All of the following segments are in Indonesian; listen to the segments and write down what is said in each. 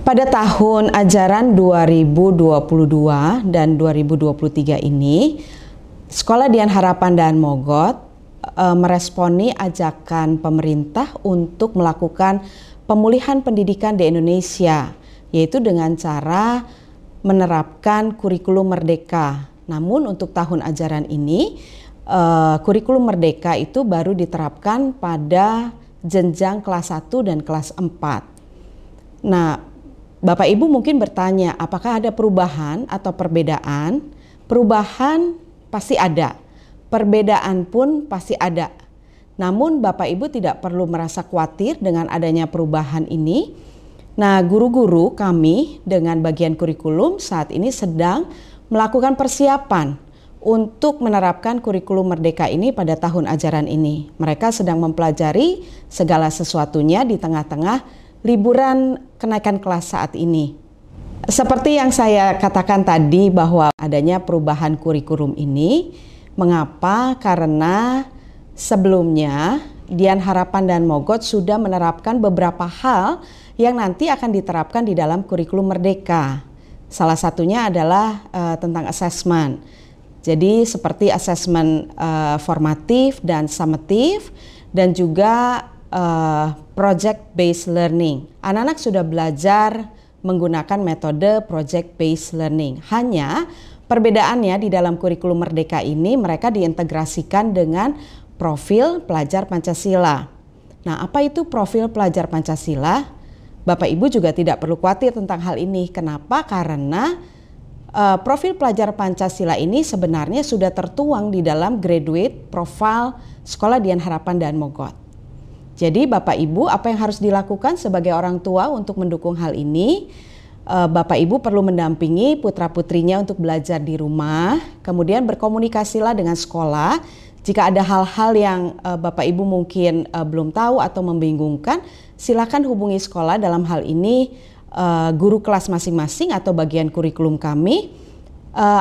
Pada tahun ajaran 2022 dan 2023 ini, Sekolah Dian Harapan dan Mogot e, meresponi ajakan pemerintah untuk melakukan pemulihan pendidikan di Indonesia, yaitu dengan cara menerapkan kurikulum merdeka. Namun untuk tahun ajaran ini, e, kurikulum merdeka itu baru diterapkan pada jenjang kelas 1 dan kelas 4. Nah, Bapak Ibu mungkin bertanya, apakah ada perubahan atau perbedaan? Perubahan pasti ada, perbedaan pun pasti ada. Namun Bapak Ibu tidak perlu merasa khawatir dengan adanya perubahan ini. Nah, guru-guru kami dengan bagian kurikulum saat ini sedang melakukan persiapan untuk menerapkan kurikulum merdeka ini pada tahun ajaran ini. Mereka sedang mempelajari segala sesuatunya di tengah-tengah liburan kenaikan kelas saat ini. Seperti yang saya katakan tadi bahwa adanya perubahan kurikulum ini, mengapa? Karena sebelumnya Dian Harapan dan Mogot sudah menerapkan beberapa hal yang nanti akan diterapkan di dalam kurikulum Merdeka. Salah satunya adalah uh, tentang asesmen. Jadi seperti asesmen uh, formatif dan summatif dan juga uh, project based learning. Anak-anak sudah belajar menggunakan metode project based learning. Hanya perbedaannya di dalam kurikulum merdeka ini mereka diintegrasikan dengan profil pelajar Pancasila. Nah, apa itu profil pelajar Pancasila? Bapak Ibu juga tidak perlu khawatir tentang hal ini. Kenapa? Karena uh, profil pelajar Pancasila ini sebenarnya sudah tertuang di dalam graduate profile Sekolah Dian Harapan dan Mogot. Jadi Bapak Ibu, apa yang harus dilakukan sebagai orang tua untuk mendukung hal ini? Eh, Bapak Ibu perlu mendampingi putra-putrinya untuk belajar di rumah, kemudian berkomunikasilah dengan sekolah. Jika ada hal-hal yang eh, Bapak Ibu mungkin eh, belum tahu atau membingungkan, silakan hubungi sekolah dalam hal ini guru kelas masing-masing atau bagian kurikulum kami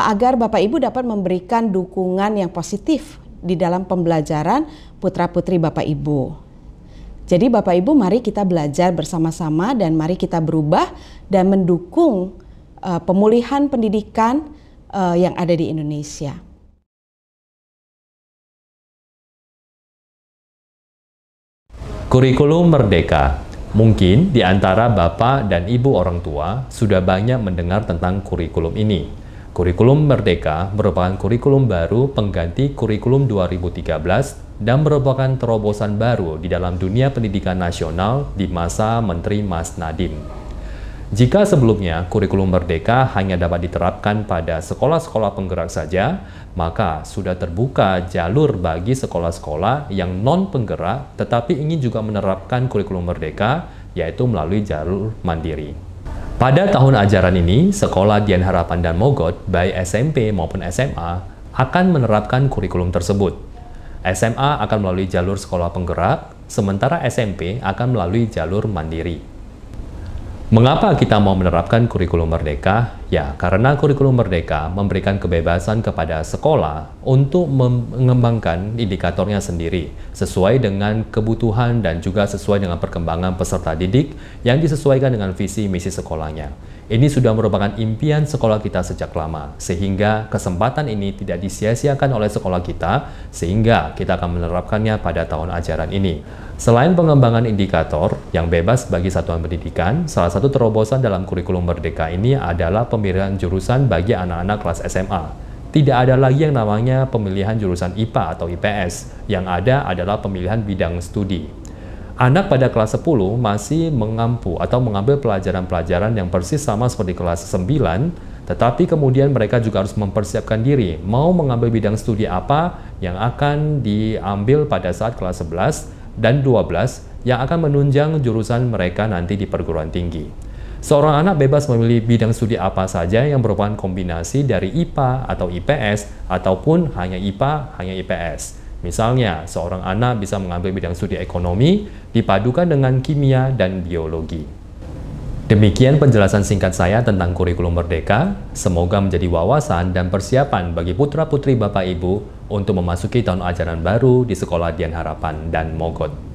agar Bapak Ibu dapat memberikan dukungan yang positif di dalam pembelajaran putra-putri Bapak Ibu. Jadi Bapak Ibu mari kita belajar bersama-sama dan mari kita berubah dan mendukung uh, pemulihan pendidikan uh, yang ada di Indonesia. Kurikulum Merdeka Mungkin di antara Bapak dan Ibu orang tua sudah banyak mendengar tentang kurikulum ini. Kurikulum Merdeka merupakan kurikulum baru pengganti kurikulum 2013 dan merupakan terobosan baru di dalam dunia pendidikan nasional di masa Menteri Mas Nadiem. Jika sebelumnya kurikulum merdeka hanya dapat diterapkan pada sekolah-sekolah penggerak saja, maka sudah terbuka jalur bagi sekolah-sekolah yang non-penggerak tetapi ingin juga menerapkan kurikulum merdeka, yaitu melalui jalur mandiri. Pada tahun ajaran ini, sekolah Dian Harapan dan Mogot, baik SMP maupun SMA, akan menerapkan kurikulum tersebut. SMA akan melalui jalur sekolah penggerak, sementara SMP akan melalui jalur mandiri. Mengapa kita mau menerapkan kurikulum merdeka? Ya, karena kurikulum merdeka memberikan kebebasan kepada sekolah untuk mengembangkan indikatornya sendiri sesuai dengan kebutuhan dan juga sesuai dengan perkembangan peserta didik yang disesuaikan dengan visi misi sekolahnya. Ini sudah merupakan impian sekolah kita sejak lama, sehingga kesempatan ini tidak disia-siakan oleh sekolah kita, sehingga kita akan menerapkannya pada tahun ajaran ini. Selain pengembangan indikator yang bebas bagi satuan pendidikan, salah satu terobosan dalam kurikulum merdeka ini adalah pemilihan jurusan bagi anak-anak kelas SMA. Tidak ada lagi yang namanya pemilihan jurusan IPA atau IPS, yang ada adalah pemilihan bidang studi. Anak pada kelas 10 masih mengampu atau mengambil pelajaran-pelajaran yang persis sama seperti kelas 9, tetapi kemudian mereka juga harus mempersiapkan diri, mau mengambil bidang studi apa yang akan diambil pada saat kelas 11 dan 12 yang akan menunjang jurusan mereka nanti di perguruan tinggi. Seorang anak bebas memilih bidang studi apa saja yang merupakan kombinasi dari IPA atau IPS ataupun hanya IPA, hanya IPS. Misalnya, seorang anak bisa mengambil bidang studi ekonomi dipadukan dengan kimia dan biologi. Demikian penjelasan singkat saya tentang kurikulum Merdeka. Semoga menjadi wawasan dan persiapan bagi putra-putri Bapak Ibu untuk memasuki tahun ajaran baru di Sekolah Dian Harapan dan Mogot.